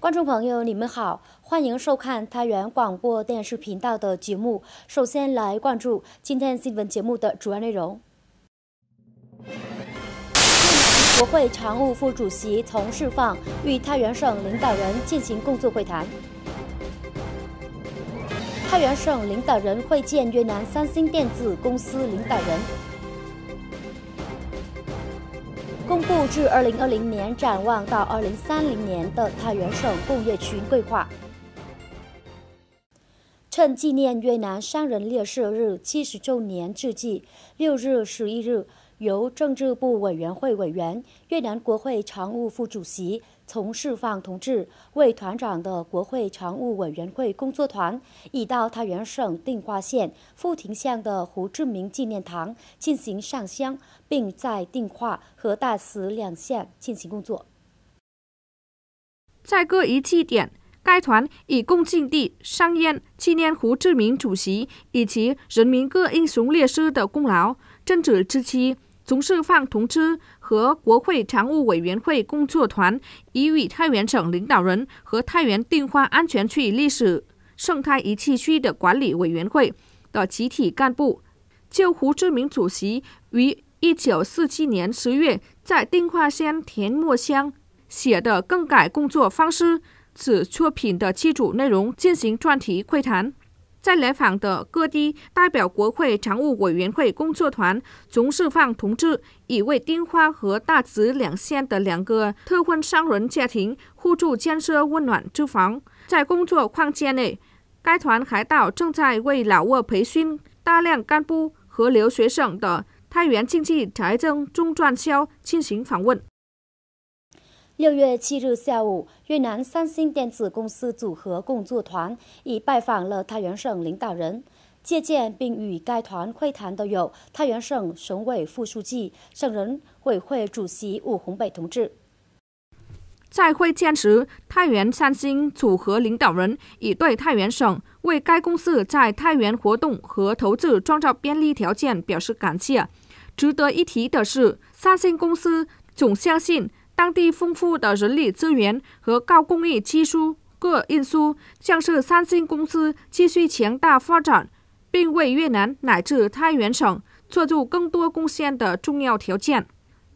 观众朋友，你们好，欢迎收看太原广播电视频道的节目。首先来关注今天新闻节目的主要内容。越南国会常务副主席从释放与太原省领导人进行工作会谈。太原省领导人会见越南三星电子公司领导人。公布至二零二零年，展望到二零三零年的太原省工业区规划。趁纪念越南商人烈士日七十周年之际，六日、十一日，由政治部委员会委员、越南国会常务副主席。从释放同志为团长的国会常务委员会工作团，已到太原省定化县富亭乡的胡志明纪念堂进行上香，并在定化和大寺两县进行工作。在各一器点，该团以共敬地香烟，纪念胡志明主席以及人民各英雄烈士的功劳、争节之期。从释放同志和国会常务委员会工作团，已与太原省领导人和太原定化安全区历史盛开遗迹区的管理委员会的集体干部，就胡志明主席于一九四七年十月在定化县田末乡写的《更改工作方式》此作品的七组内容进行专题会谈。在来访的各地代表、国会常务委员会工作团、总释放同志，已为丁花和大直两县的两个特困商人家庭互助建设温暖住房。在工作框架内，该团还到正在为老挝培训大量干部和留学生的太原经济财政中专校进行访问。六月七日下午，越南三星电子公司组合工作团已拜访了太原省领导人。借鉴并与该团会谈的有太原省省委副书记、省人委会主席武洪北同志。在会见时，太原三星组合领导人已对太原省为该公司在太原活动和投资创造便利条件表示感谢。值得一提的是，三星公司总相信。当地丰富的人力资源和高工艺技术各运输，将是三星公司继续强大发展，并为越南乃至太原省做出更多贡献的重要条件。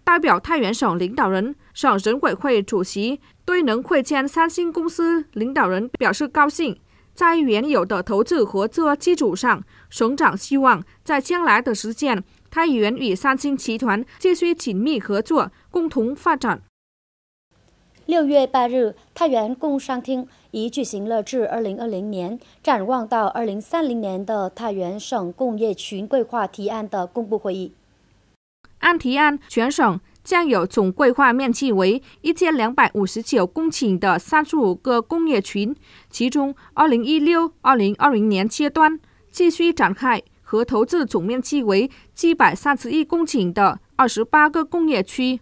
代表太原省领导人、省人委会主席对能会见三星公司领导人表示高兴。在原有的投资合作基础上，省长希望在将来的实践。太原与三星集团继续紧密合作，共同发展。六月八日，太原工商厅已举行了至二零二零年展望到二零三零年的太原省工业群规划提案的公布会议。按提案，全省将有总规划面积为一千两百五十九公顷的三十五个工业群，其中二零一六二零二零年阶段继续展开和投资总面积为七百三十一公顷的二十八个工业区。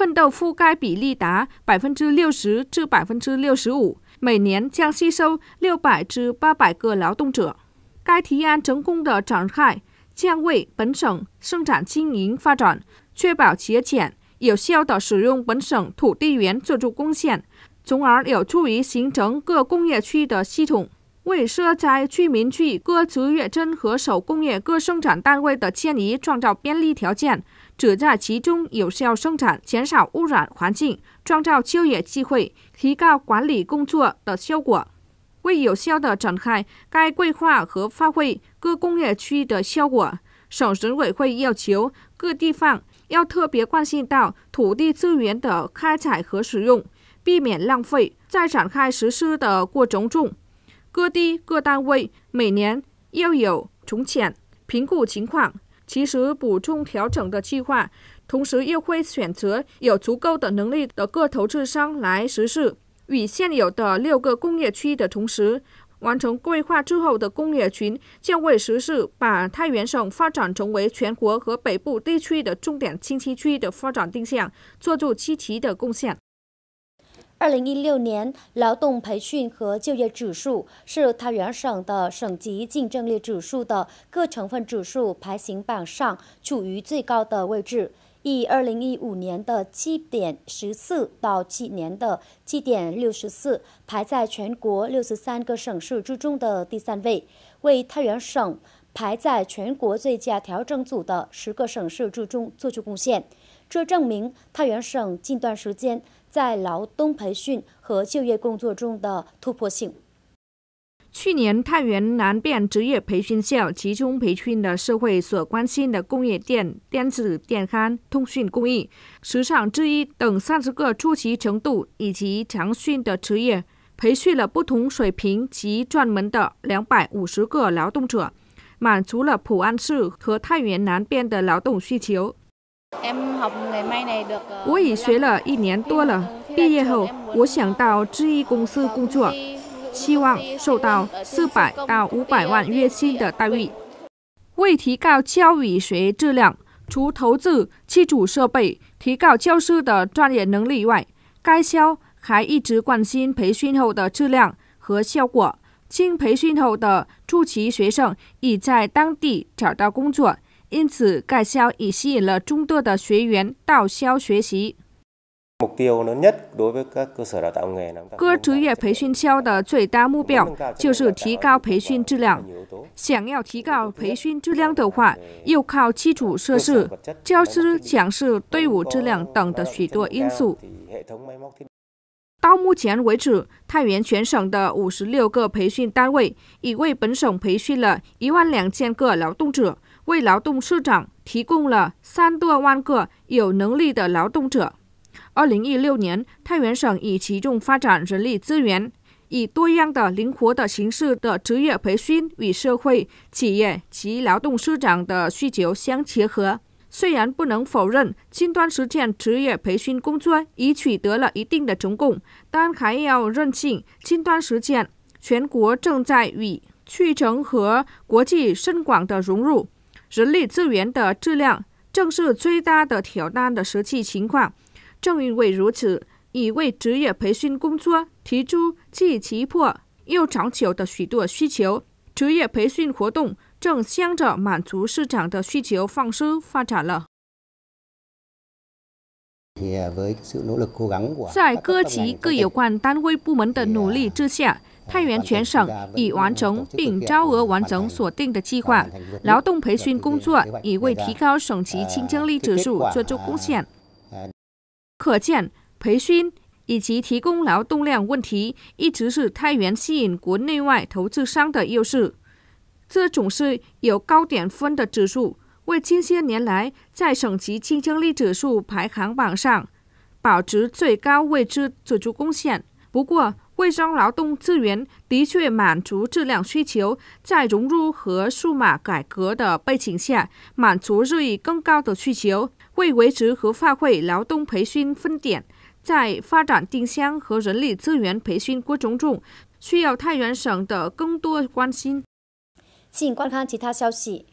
奋斗覆盖比例达百分之六十至百分之六十五，每年将吸收六百至八百个劳动者。该提案成功的展开，将为本省生产经营发展确保节俭、有效的使用本省土地源做出贡献，从而有助于形成各工业区的系统，为受灾居民区各职业镇和手工业各生产单位的迁移创造便利条件。只在其中有效生产，减少污染环境，创造就业机会，提高管理工作的效果，为有效的展开该规划和发挥各工业区的效果，省审委会要求各地方要特别关心到土地资源的开采和使用，避免浪费。在展开实施的过程中，各地各单位每年要有重检评估情况。其实补充调整的计划，同时又会选择有足够的能力的各投资商来实施，与现有的六个工业区的同时完成规划之后的工业群，将会实施把太原省发展成为全国和北部地区的重点经济区的发展定向做出积极的贡献。二零一六年，劳动培训和就业指数是太原省的省级竞争力指数的各成分指数排行榜上处于最高的位置，以二零一五年的七点十四到今年的七点六十四，排在全国六十三个省市之中的第三位，为太原省排在全国最佳调整组的十个省市之中做出贡献。这证明太原省近段时间。在劳动培训和就业工作中的突破性。去年，太原南边职业培训校集中培训了社会所关心的工业电、电子、电焊、通讯工艺、时尚之一等三十个初级程度以及强训的职业，培训了不同水平及专门的两百五十个劳动者，满足了普安市和太原南边的劳动需求。我已学了一年多了，毕业后我想到制衣公司工作，希望受到四百到五百万月薪的待遇。为提高教育学质量，除投资基础设备、提高教师的专业能力外，该校还一直关心培训后的质量和效果。经培训后的初期学生已在当地找到工作。因此，该校已吸引了众多的学员到校学习。各职业培训校的最。大。目标就是提高培训质量。想要提高培训质量的话，又靠基础设施、教师、讲师队伍质量等的许多因素。到目前为止，太原全省的五十六个培训单位已为本省培训了一万两千个劳动者。为劳动市场提供了三多万个有能力的劳动者。二零一六年，太原省以其中发展人力资源，以多样的、灵活的形式的职业培训与社会企业及劳动市场的需求相结合。虽然不能否认，近段时间职业培训工作已取得了一定的成功，但还要认清近段时间全国正在与去城和国际深广的融入。人力资源的质量正是最大的挑战的实际情况。正因为如此，已为职业培训工作提出既急迫又长久的许多需求，职业培训活动正向着满足市场的需求放式发展了。在各级、各有关单位部门的努力之下。太原全省已完成并超额完成锁定的计划，劳动培训工作也为提高省级竞争力指数做出贡献。可见，培训以及提供劳动量问题一直是太原吸引国内外投资商的优势。这种是有高点分的指数，为近些年来在省级竞争力指数排行榜上保持最高位置做出贡献。不过，卫生劳动资源的确满足质量需求，在融入和数码改革的背景下，满足日益更高的需求，为维持和发挥劳动培训分点，在发展定向和人力资源培训过程中，需要太原省的更多关心。请观看其他消息。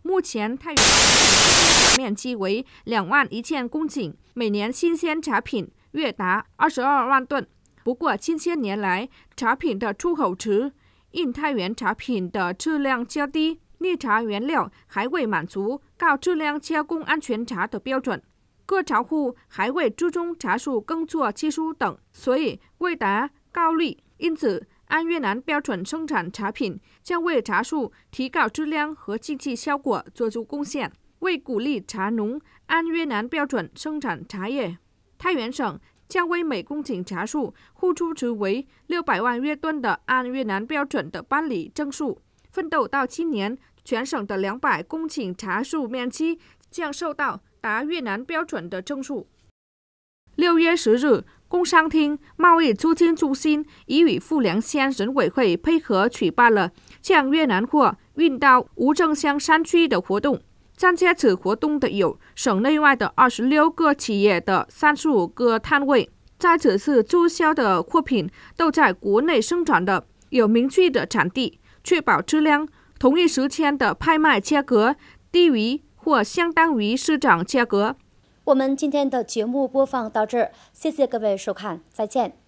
目前，太原茶面积为两万一千公顷，每年新鲜产品约达二十二万吨。不过，近些年来，茶品的出口值，印太原茶品的质量较低，绿茶原料还未满足高质量加工安全茶的标准，各茶户还未注重茶树耕作技术等，所以未达高利。因此，按越南标准生产茶品，将为茶树提高质量和经济效果做出贡献，为鼓励茶农按越南标准生产茶叶，太原省。将为每公顷茶树付出值为六百万越吨的按越南标准的办理证书，奋斗到今年，全省的两百公顷茶树面积将受到达越南标准的证书。六月十日，工商厅贸易促进中心已与富良乡人委会配合举办了向越南货运到吴正乡山区的活动。参加此活动的有省内外的二十六个企业的三十五个摊位，在此次促销的货品，都在国内生产的，有明确的产地，确保质量。同一时间的拍卖价格低于或相当于市场价格。我们今天的节目播放到这，谢谢各位收看，再见。